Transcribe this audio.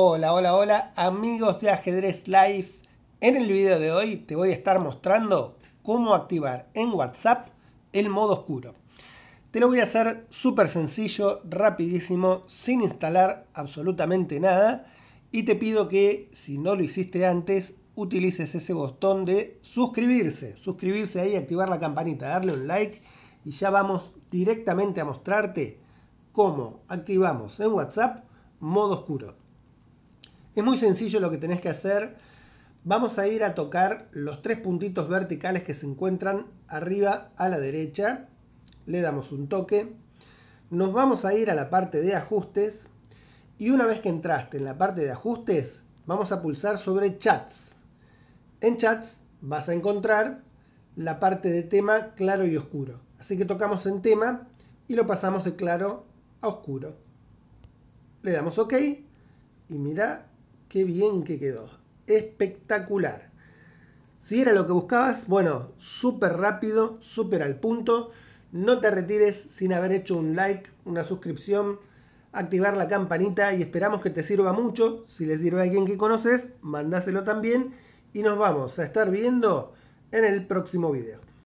Hola, hola, hola amigos de Ajedrez Live. En el video de hoy te voy a estar mostrando cómo activar en WhatsApp el modo oscuro. Te lo voy a hacer súper sencillo, rapidísimo, sin instalar absolutamente nada. Y te pido que si no lo hiciste antes, utilices ese botón de suscribirse. Suscribirse ahí, activar la campanita, darle un like y ya vamos directamente a mostrarte cómo activamos en WhatsApp modo oscuro. Es muy sencillo lo que tenés que hacer. Vamos a ir a tocar los tres puntitos verticales que se encuentran arriba a la derecha. Le damos un toque. Nos vamos a ir a la parte de ajustes. Y una vez que entraste en la parte de ajustes, vamos a pulsar sobre chats. En chats vas a encontrar la parte de tema claro y oscuro. Así que tocamos en tema y lo pasamos de claro a oscuro. Le damos OK y mira Qué bien que quedó. Espectacular. Si era lo que buscabas, bueno, súper rápido, súper al punto. No te retires sin haber hecho un like, una suscripción, activar la campanita y esperamos que te sirva mucho. Si le sirve a alguien que conoces, mandáselo también y nos vamos a estar viendo en el próximo video.